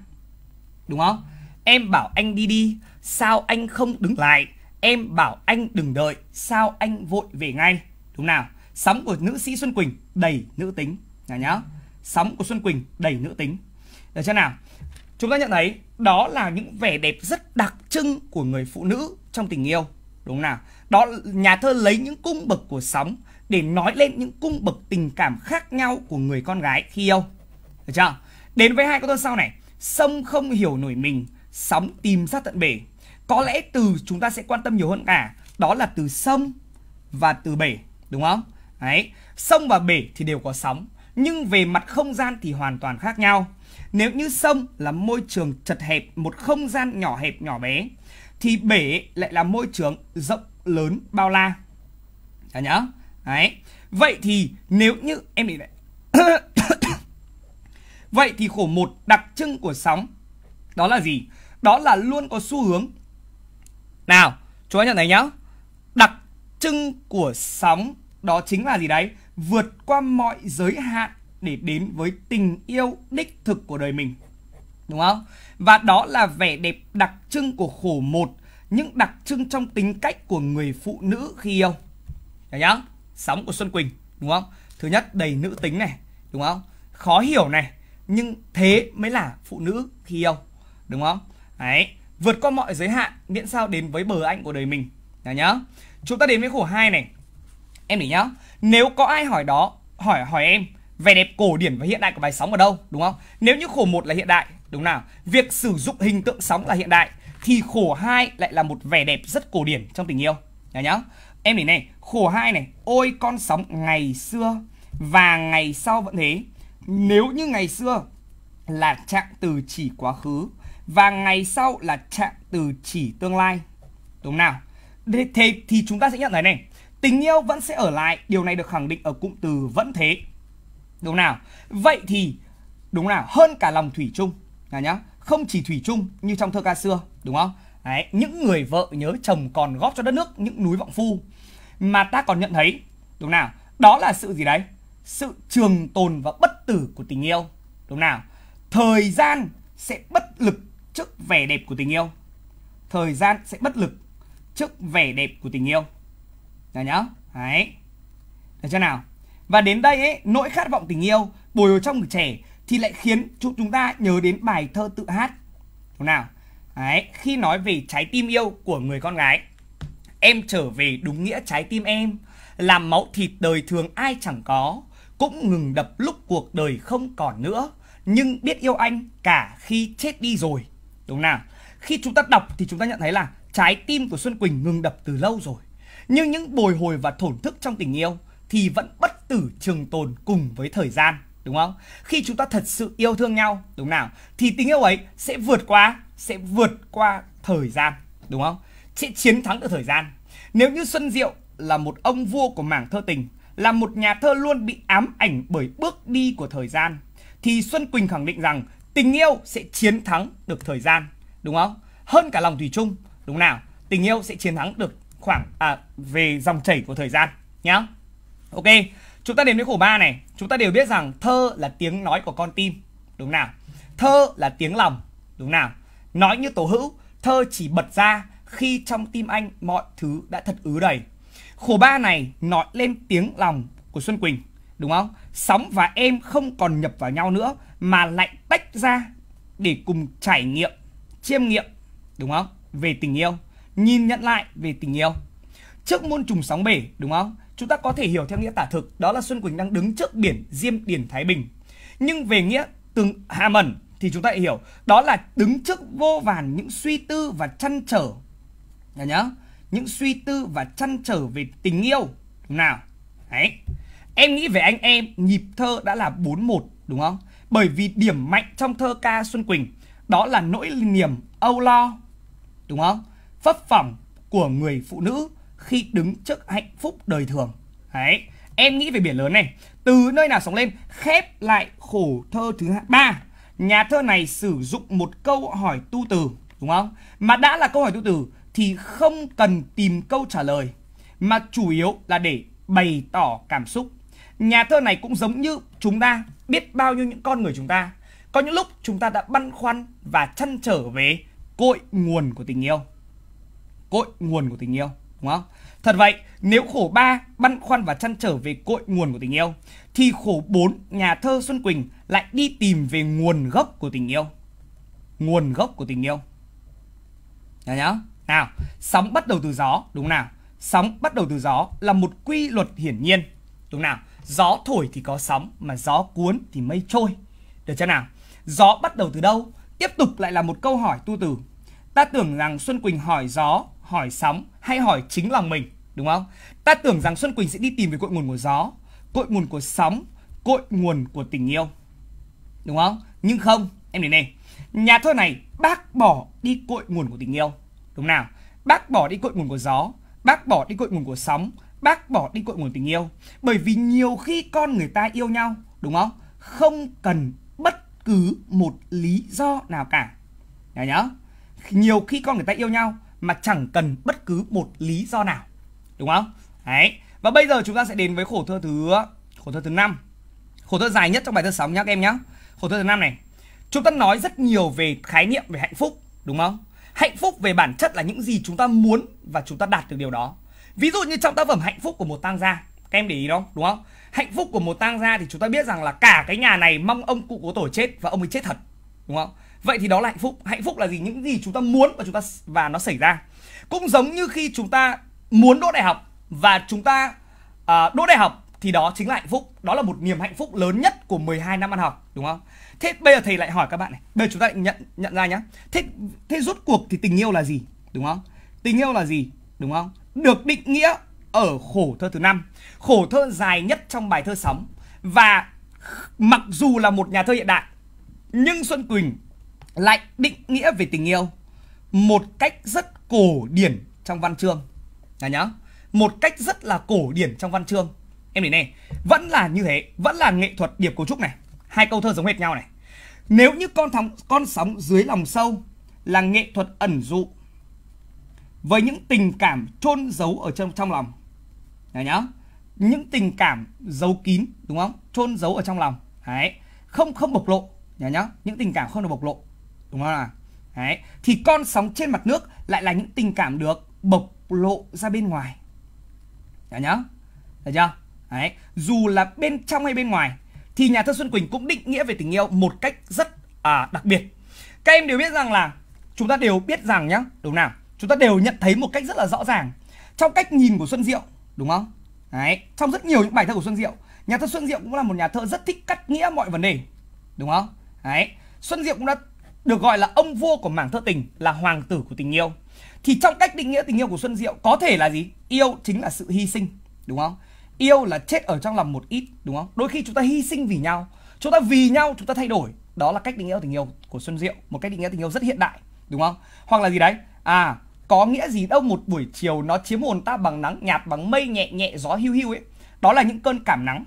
Đúng không? Em bảo anh đi đi, sao anh không đứng lại? Em bảo anh đừng đợi, sao anh vội về ngay? Đúng nào? Sóng của nữ sĩ Xuân Quỳnh đầy nữ tính, nhá nhá. Sóng của Xuân Quỳnh đầy nữ tính. Được chưa nào? Chúng ta nhận thấy đó là những vẻ đẹp rất đặc trưng của người phụ nữ trong tình yêu, đúng nào? Đó nhà thơ lấy những cung bậc của sóng để nói lên những cung bậc tình cảm khác nhau của người con gái khi yêu. Được chưa? Đến với hai câu thơ sau này, sông không hiểu nổi mình, sóng tìm sát tận bể. Có lẽ từ chúng ta sẽ quan tâm nhiều hơn cả, đó là từ sông và từ bể, đúng không? Đấy, sông và bể thì đều có sóng, nhưng về mặt không gian thì hoàn toàn khác nhau. Nếu như sông là môi trường chật hẹp, một không gian nhỏ hẹp nhỏ bé, thì bể lại là môi trường rộng lớn bao la. Cả nhá. Đấy. Vậy thì nếu như em để lại Vậy thì khổ một đặc trưng của sóng đó là gì? Đó là luôn có xu hướng. Nào, chú anh nhận thấy nhá. Đặc trưng của sóng đó chính là gì đấy? Vượt qua mọi giới hạn để đến với tình yêu đích thực của đời mình. Đúng không? Và đó là vẻ đẹp đặc trưng của khổ một, những đặc trưng trong tính cách của người phụ nữ khi yêu. Thấy nhá? sóng của Xuân Quỳnh đúng không? Thứ nhất đầy nữ tính này, đúng không? Khó hiểu này, nhưng thế mới là phụ nữ khi yêu, đúng không? Đấy, vượt qua mọi giới hạn miễn sao đến với bờ anh của đời mình. Nhá nhá. Chúng ta đến với khổ hai này. Em để nhá. Nếu có ai hỏi đó, hỏi hỏi em vẻ đẹp cổ điển và hiện đại của bài sóng ở đâu, đúng không? Nếu như khổ một là hiện đại, đúng nào? Việc sử dụng hình tượng sóng là hiện đại thì khổ hai lại là một vẻ đẹp rất cổ điển trong tình yêu. Nhá nhá. Em để này, khổ hai này, ôi con sống ngày xưa và ngày sau vẫn thế. Nếu như ngày xưa là trạng từ chỉ quá khứ và ngày sau là trạng từ chỉ tương lai. Đúng nào? Thế, thế thì chúng ta sẽ nhận thấy này, tình yêu vẫn sẽ ở lại, điều này được khẳng định ở cụm từ vẫn thế. Đúng nào? Vậy thì đúng nào, hơn cả lòng thủy chung là nhá, không chỉ thủy chung như trong thơ ca xưa, đúng không? Đấy, những người vợ nhớ chồng còn góp cho đất nước những núi vọng phu mà ta còn nhận thấy đúng nào đó là sự gì đấy sự trường tồn và bất tử của tình yêu đúng nào thời gian sẽ bất lực trước vẻ đẹp của tình yêu thời gian sẽ bất lực trước vẻ đẹp của tình yêu là nhá đấy được chưa nào và đến đây ấy, nỗi khát vọng tình yêu bồi hồi trong người trẻ thì lại khiến chúng chúng ta nhớ đến bài thơ tự hát đúng nào đấy khi nói về trái tim yêu của người con gái Em trở về đúng nghĩa trái tim em Làm máu thịt đời thường ai chẳng có Cũng ngừng đập lúc cuộc đời không còn nữa Nhưng biết yêu anh cả khi chết đi rồi Đúng nào? Khi chúng ta đọc thì chúng ta nhận thấy là Trái tim của Xuân Quỳnh ngừng đập từ lâu rồi Nhưng những bồi hồi và thổn thức trong tình yêu Thì vẫn bất tử trường tồn cùng với thời gian Đúng không? Khi chúng ta thật sự yêu thương nhau Đúng nào? Thì tình yêu ấy sẽ vượt qua Sẽ vượt qua thời gian Đúng không? sẽ chiến thắng được thời gian. Nếu như Xuân Diệu là một ông vua của mảng thơ tình, là một nhà thơ luôn bị ám ảnh bởi bước đi của thời gian, thì Xuân Quỳnh khẳng định rằng tình yêu sẽ chiến thắng được thời gian, đúng không? Hơn cả lòng thủy chung, đúng nào? Tình yêu sẽ chiến thắng được khoảng à, về dòng chảy của thời gian nhá. Ok, chúng ta đến với khổ ba này, chúng ta đều biết rằng thơ là tiếng nói của con tim, đúng nào? Thơ là tiếng lòng, đúng nào? Nói như tổ Hữu, thơ chỉ bật ra khi trong tim anh mọi thứ đã thật ứ đầy. Khổ ba này nói lên tiếng lòng của Xuân Quỳnh, đúng không? Sóng và em không còn nhập vào nhau nữa mà lại tách ra để cùng trải nghiệm, chiêm nghiệm, đúng không? Về tình yêu, nhìn nhận lại về tình yêu. Trước muôn trùng sóng bể, đúng không? Chúng ta có thể hiểu theo nghĩa tả thực, đó là Xuân Quỳnh đang đứng trước biển Diêm điển Thái Bình. Nhưng về nghĩa từng hà mẩn thì chúng ta hiểu đó là đứng trước vô vàn những suy tư và chăn trở Nhớ nhớ Những suy tư và chăn trở về tình yêu nào Đấy Em nghĩ về anh em Nhịp thơ đã là 41 đúng không Bởi vì điểm mạnh trong thơ ca Xuân Quỳnh Đó là nỗi niềm âu lo Đúng không Phấp phỏng của người phụ nữ Khi đứng trước hạnh phúc đời thường Đấy Em nghĩ về biển lớn này Từ nơi nào sóng lên Khép lại khổ thơ thứ ba Nhà thơ này sử dụng một câu hỏi tu từ Đúng không Mà đã là câu hỏi tu từ thì không cần tìm câu trả lời mà chủ yếu là để bày tỏ cảm xúc. Nhà thơ này cũng giống như chúng ta biết bao nhiêu những con người chúng ta. Có những lúc chúng ta đã băn khoăn và chăn trở về cội nguồn của tình yêu. Cội nguồn của tình yêu, đúng không? Thật vậy, nếu khổ ba băn khoăn và chăn trở về cội nguồn của tình yêu thì khổ bốn nhà thơ Xuân Quỳnh lại đi tìm về nguồn gốc của tình yêu. Nguồn gốc của tình yêu. Nhá nhá. Nào, sóng bắt đầu từ gió, đúng nào? Sóng bắt đầu từ gió là một quy luật hiển nhiên, đúng nào? Gió thổi thì có sóng, mà gió cuốn thì mây trôi. Được chưa nào? Gió bắt đầu từ đâu? Tiếp tục lại là một câu hỏi tu từ. Ta tưởng rằng Xuân Quỳnh hỏi gió, hỏi sóng hay hỏi chính lòng mình, đúng không? Ta tưởng rằng Xuân Quỳnh sẽ đi tìm về cội nguồn của gió, cội nguồn của sóng, cội nguồn của tình yêu. Đúng không? Nhưng không, em đến đây. Nhà thơ này bác bỏ đi cội nguồn của tình yêu Đúng nào? Bác bỏ đi cội nguồn của gió, bác bỏ đi cội nguồn của sóng, bác bỏ đi cội nguồn tình yêu. Bởi vì nhiều khi con người ta yêu nhau, đúng không? Không cần bất cứ một lý do nào cả. Nhớ nhớ. Nhiều khi con người ta yêu nhau mà chẳng cần bất cứ một lý do nào. Đúng không? Đấy. Và bây giờ chúng ta sẽ đến với khổ thơ thứ khổ thơ thứ năm Khổ thơ dài nhất trong bài thơ sóng nhá các em nhá. Khổ thơ thứ năm này. Chúng ta nói rất nhiều về khái niệm về hạnh phúc, đúng không? hạnh phúc về bản chất là những gì chúng ta muốn và chúng ta đạt được điều đó ví dụ như trong tác phẩm hạnh phúc của một tang gia các em để ý không đúng không hạnh phúc của một tang gia thì chúng ta biết rằng là cả cái nhà này mong ông cụ của tổ chết và ông ấy chết thật đúng không vậy thì đó là hạnh phúc hạnh phúc là gì những gì chúng ta muốn và chúng ta và nó xảy ra cũng giống như khi chúng ta muốn đỗ đại học và chúng ta à, đỗ đại học thì đó chính là hạnh phúc đó là một niềm hạnh phúc lớn nhất của 12 năm ăn học đúng không thế bây giờ thầy lại hỏi các bạn này bây giờ chúng ta lại nhận nhận ra nhá thế thế rốt cuộc thì tình yêu là gì đúng không tình yêu là gì đúng không được định nghĩa ở khổ thơ thứ năm khổ thơ dài nhất trong bài thơ sóng và mặc dù là một nhà thơ hiện đại nhưng xuân quỳnh lại định nghĩa về tình yêu một cách rất cổ điển trong văn chương là nhá một cách rất là cổ điển trong văn chương em để này vẫn là như thế vẫn là nghệ thuật điệp cấu trúc này hai câu thơ giống hệt nhau này nếu như con thóng, con sóng dưới lòng sâu là nghệ thuật ẩn dụ với những tình cảm chôn giấu ở trong trong lòng. Này nhá. Những tình cảm giấu kín đúng không? Chôn giấu ở trong lòng. Đấy. Không không bộc lộ nhá nhá. Những tình cảm không được bộc lộ. Đúng không nào? Đấy. Thì con sóng trên mặt nước lại là những tình cảm được bộc lộ ra bên ngoài. Nhá nhá. Được chưa? Đấy, dù là bên trong hay bên ngoài thì nhà thơ Xuân Quỳnh cũng định nghĩa về tình yêu một cách rất à, đặc biệt. Các em đều biết rằng là chúng ta đều biết rằng nhá, đúng nào? Chúng ta đều nhận thấy một cách rất là rõ ràng trong cách nhìn của Xuân Diệu, đúng không? Đấy, trong rất nhiều những bài thơ của Xuân Diệu, nhà thơ Xuân Diệu cũng là một nhà thơ rất thích cắt nghĩa mọi vấn đề, đúng không? Đấy, Xuân Diệu cũng đã được gọi là ông vua của mảng thơ tình, là hoàng tử của tình yêu. Thì trong cách định nghĩa tình yêu của Xuân Diệu có thể là gì? Yêu chính là sự hy sinh, đúng không? yêu là chết ở trong lòng một ít đúng không đôi khi chúng ta hy sinh vì nhau chúng ta vì nhau chúng ta thay đổi đó là cách định nghĩa tình yêu của xuân diệu một cách định nghĩa tình yêu rất hiện đại đúng không hoặc là gì đấy à có nghĩa gì đâu một buổi chiều nó chiếm hồn ta bằng nắng nhạt bằng mây nhẹ nhẹ gió hiu hiu ấy đó là những cơn cảm nắng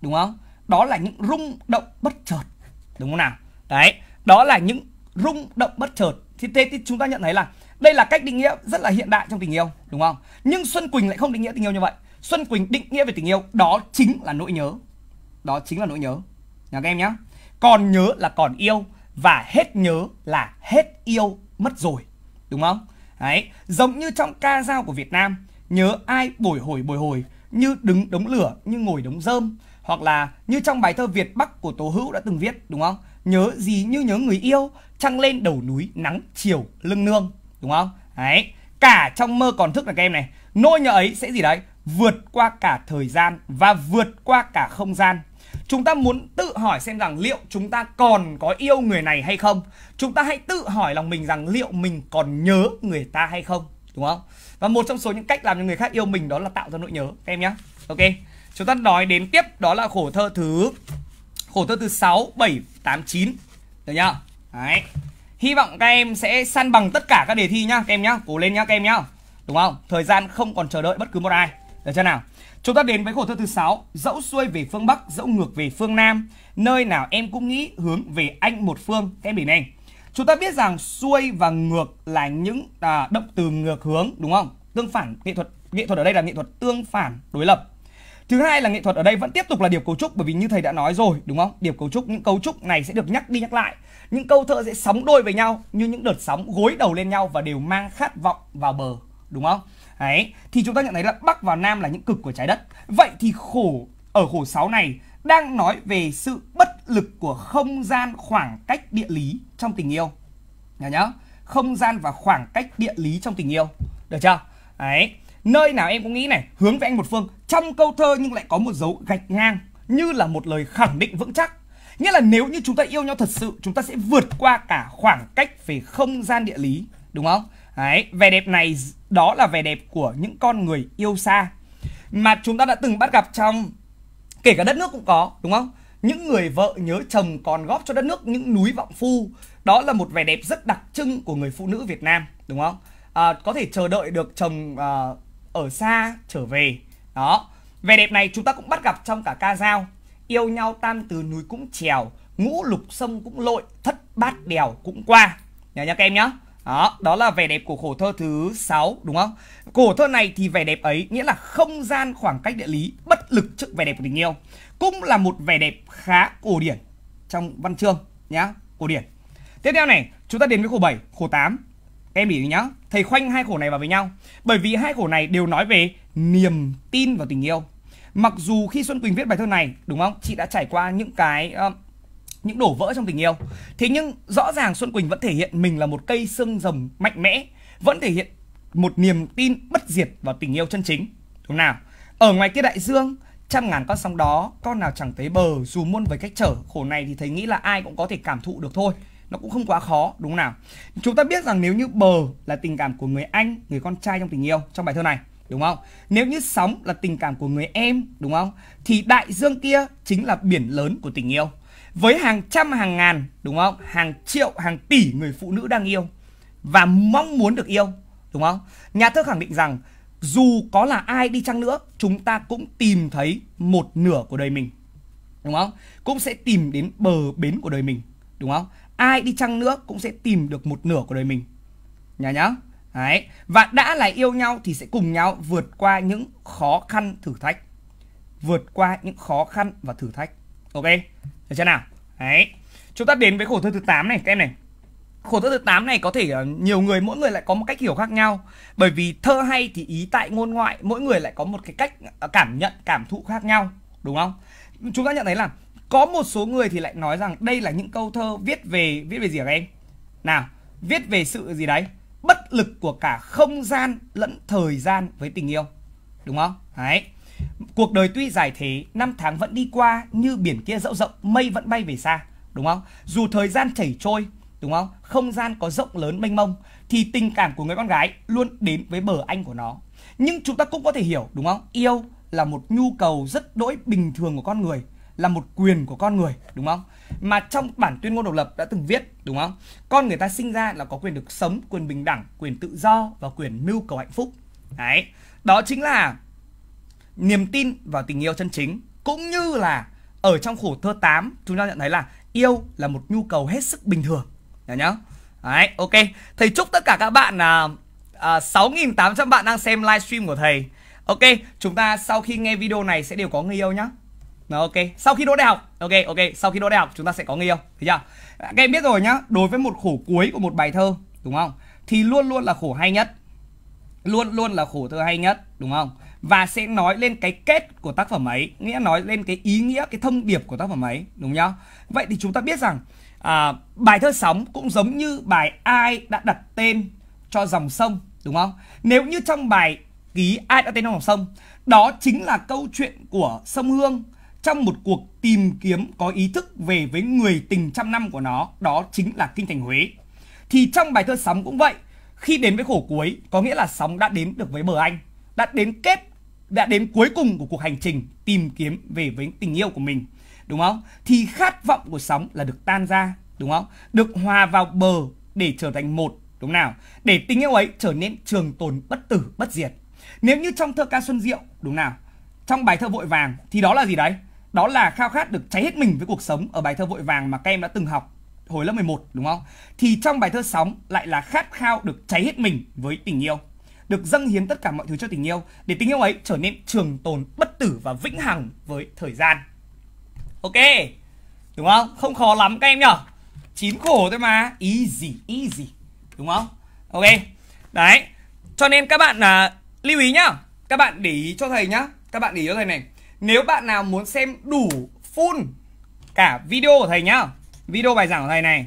đúng không đó là những rung động bất chợt đúng không nào đấy đó là những rung động bất chợt thì thế thì chúng ta nhận thấy là đây là cách định nghĩa rất là hiện đại trong tình yêu đúng không nhưng xuân quỳnh lại không định nghĩa tình yêu như vậy Xuân Quỳnh định nghĩa về tình yêu đó chính là nỗi nhớ. Đó chính là nỗi nhớ. Nhà các em nhá. Còn nhớ là còn yêu và hết nhớ là hết yêu mất rồi. Đúng không? Đấy, giống như trong ca dao của Việt Nam, nhớ ai bồi hồi bồi hồi như đứng đống lửa như ngồi đống rơm hoặc là như trong bài thơ Việt Bắc của Tố Hữu đã từng viết đúng không? Nhớ gì như nhớ người yêu, trăng lên đầu núi nắng chiều lưng nương, đúng không? Đấy, cả trong mơ còn thức là các em này. Nỗi nhớ ấy sẽ gì đấy? vượt qua cả thời gian và vượt qua cả không gian. Chúng ta muốn tự hỏi xem rằng liệu chúng ta còn có yêu người này hay không? Chúng ta hãy tự hỏi lòng mình rằng liệu mình còn nhớ người ta hay không? Đúng không? Và một trong số những cách làm cho người khác yêu mình đó là tạo ra nỗi nhớ các em nhé. Ok. Chúng ta nói đến tiếp đó là khổ thơ thứ khổ thơ thứ sáu bảy tám chín. Được nhá. Đấy. Hy vọng các em sẽ săn bằng tất cả các đề thi nhá các em nhá. Cố lên nhá các em nhá. Đúng không? Thời gian không còn chờ đợi bất cứ một ai. Được chưa nào? Chúng ta đến với khổ thơ thứ 6 Dẫu xuôi về phương Bắc, dẫu ngược về phương Nam Nơi nào em cũng nghĩ hướng về anh một phương em bình anh. Chúng ta biết rằng xuôi và ngược là những à, động từ ngược hướng đúng không? Tương phản, nghệ thuật nghệ thuật ở đây là nghệ thuật tương phản, đối lập Thứ hai là nghệ thuật ở đây vẫn tiếp tục là điệp cấu trúc bởi vì như thầy đã nói rồi đúng không? Điệp cấu trúc những cấu trúc này sẽ được nhắc đi nhắc lại. Những câu thơ sẽ sóng đôi với nhau như những đợt sóng gối đầu lên nhau và đều mang khát vọng vào bờ đúng không? Đấy, thì chúng ta nhận thấy là Bắc và Nam là những cực của trái đất. Vậy thì khổ ở khổ 6 này đang nói về sự bất lực của không gian khoảng cách địa lý trong tình yêu. Nhớ nhá. Không gian và khoảng cách địa lý trong tình yêu. Được chưa? Đấy. Nơi nào em cũng nghĩ này, hướng về anh một phương, trong câu thơ nhưng lại có một dấu gạch ngang như là một lời khẳng định vững chắc. Nghĩa là nếu như chúng ta yêu nhau thật sự, chúng ta sẽ vượt qua cả khoảng cách về không gian địa lý, đúng không? Đấy, vẻ đẹp này đó là vẻ đẹp của những con người yêu xa mà chúng ta đã từng bắt gặp trong kể cả đất nước cũng có đúng không? Những người vợ nhớ chồng còn góp cho đất nước những núi vọng phu đó là một vẻ đẹp rất đặc trưng của người phụ nữ Việt Nam đúng không? À, có thể chờ đợi được chồng à, ở xa trở về đó vẻ đẹp này chúng ta cũng bắt gặp trong cả ca dao yêu nhau tam từ núi cũng trèo ngũ lục sông cũng lội thất bát đèo cũng qua nhớ nha các em nhá đó, đó là vẻ đẹp của khổ thơ thứ 6 đúng không? Khổ thơ này thì vẻ đẹp ấy nghĩa là không gian khoảng cách địa lý bất lực trước vẻ đẹp của tình yêu. Cũng là một vẻ đẹp khá cổ điển trong văn chương nhá, cổ điển. Tiếp theo này, chúng ta đến với khổ 7, khổ 8. Em để ý nhá, thầy khoanh hai khổ này vào với nhau. Bởi vì hai khổ này đều nói về niềm tin vào tình yêu. Mặc dù khi Xuân Quỳnh viết bài thơ này, đúng không? Chị đã trải qua những cái uh, những đổ vỡ trong tình yêu thế nhưng rõ ràng xuân quỳnh vẫn thể hiện mình là một cây xương rồng mạnh mẽ vẫn thể hiện một niềm tin bất diệt vào tình yêu chân chính đúng nào ở ngoài kia đại dương trăm ngàn con sóng đó con nào chẳng thấy bờ dù muôn với cách trở khổ này thì thấy nghĩ là ai cũng có thể cảm thụ được thôi nó cũng không quá khó đúng nào chúng ta biết rằng nếu như bờ là tình cảm của người anh người con trai trong tình yêu trong bài thơ này đúng không nếu như sóng là tình cảm của người em đúng không thì đại dương kia chính là biển lớn của tình yêu với hàng trăm hàng ngàn đúng không hàng triệu hàng tỷ người phụ nữ đang yêu và mong muốn được yêu đúng không nhà thơ khẳng định rằng dù có là ai đi chăng nữa chúng ta cũng tìm thấy một nửa của đời mình đúng không cũng sẽ tìm đến bờ bến của đời mình đúng không ai đi chăng nữa cũng sẽ tìm được một nửa của đời mình nhá nhá Đấy. Và đã là yêu nhau thì sẽ cùng nhau vượt qua những khó khăn thử thách. Vượt qua những khó khăn và thử thách. Ok được chưa nào đấy chúng ta đến với khổ thơ thứ 8 này các em này khổ thơ thứ 8 này có thể ờ, nhiều người mỗi người lại có một cách hiểu khác nhau bởi vì thơ hay thì ý tại ngôn ngoại mỗi người lại có một cái cách ờ, cảm nhận cảm thụ khác nhau đúng không chúng ta nhận thấy là có một số người thì lại nói rằng đây là những câu thơ viết về viết về gì các em nào viết về sự gì đấy bất lực của cả không gian lẫn thời gian với tình yêu đúng không đấy Cuộc đời tuy dài thế, năm tháng vẫn đi qua như biển kia dẫu rộng, mây vẫn bay về xa, đúng không? Dù thời gian chảy trôi, đúng không? Không gian có rộng lớn mênh mông thì tình cảm của người con gái luôn đến với bờ anh của nó. Nhưng chúng ta cũng có thể hiểu, đúng không? Yêu là một nhu cầu rất đỗi bình thường của con người, là một quyền của con người, đúng không? Mà trong bản tuyên ngôn độc lập đã từng viết, đúng không? Con người ta sinh ra là có quyền được sống, quyền bình đẳng, quyền tự do và quyền mưu cầu hạnh phúc. Đấy. Đó chính là niềm tin vào tình yêu chân chính cũng như là ở trong khổ thơ 8 chúng ta nhận thấy là yêu là một nhu cầu hết sức bình thường nhá nhá đấy ok thầy chúc tất cả các bạn là à, 6.800 à, bạn đang xem livestream của thầy ok chúng ta sau khi nghe video này sẽ đều có người yêu nhá ok sau khi đỗ đại học ok ok sau khi đỗ đại học chúng ta sẽ có người yêu thấy chưa các em biết rồi nhá đối với một khổ cuối của một bài thơ đúng không thì luôn luôn là khổ hay nhất luôn luôn là khổ thơ hay nhất đúng không và sẽ nói lên cái kết của tác phẩm ấy nghĩa nói lên cái ý nghĩa cái thông điệp của tác phẩm ấy đúng không vậy thì chúng ta biết rằng à, bài thơ sóng cũng giống như bài ai đã đặt tên cho dòng sông đúng không nếu như trong bài ký ai đã tên dòng sông đó chính là câu chuyện của sông hương trong một cuộc tìm kiếm có ý thức về với người tình trăm năm của nó đó chính là kinh thành huế thì trong bài thơ sóng cũng vậy khi đến với khổ cuối có nghĩa là sóng đã đến được với bờ anh đã đến kết đã đến cuối cùng của cuộc hành trình tìm kiếm về với tình yêu của mình đúng không thì khát vọng của sóng là được tan ra đúng không được hòa vào bờ để trở thành một đúng nào để tình yêu ấy trở nên trường tồn bất tử bất diệt nếu như trong thơ ca xuân diệu đúng nào trong bài thơ vội vàng thì đó là gì đấy đó là khao khát được cháy hết mình với cuộc sống ở bài thơ vội vàng mà các em đã từng học hồi lớp 11 đúng không? Thì trong bài thơ sóng lại là khát khao được cháy hết mình với tình yêu được dâng hiến tất cả mọi thứ cho tình yêu để tình yêu ấy trở nên trường tồn bất tử và vĩnh hằng với thời gian ok đúng không không khó lắm các em nhở chín khổ thôi mà easy easy đúng không ok đấy cho nên các bạn là uh, lưu ý nhá các bạn để ý cho thầy nhá các bạn để ý cho thầy này nếu bạn nào muốn xem đủ full cả video của thầy nhá video bài giảng của thầy này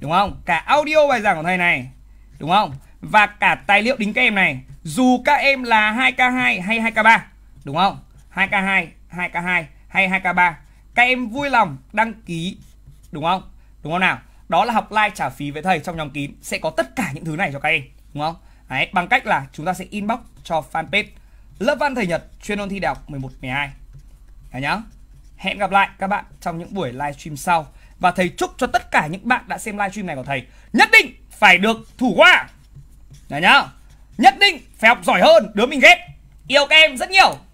đúng không cả audio bài giảng của thầy này đúng không và cả tài liệu đính các em này dù các em là 2K2 hay 2K3 đúng không? 2K2, 2K2 hay 2K3 các em vui lòng đăng ký đúng không? Đúng không nào? Đó là học live trả phí với thầy trong nhóm kín sẽ có tất cả những thứ này cho các em đúng không? Đấy, bằng cách là chúng ta sẽ inbox cho fanpage Lớp văn thầy Nhật chuyên ôn thi đại học 11 12. Cả nhá. Hẹn gặp lại các bạn trong những buổi livestream sau và thầy chúc cho tất cả những bạn đã xem livestream này của thầy nhất định phải được thủ khoa Đấy nhá Nhất định phải học giỏi hơn Đứa mình ghét Yêu các em rất nhiều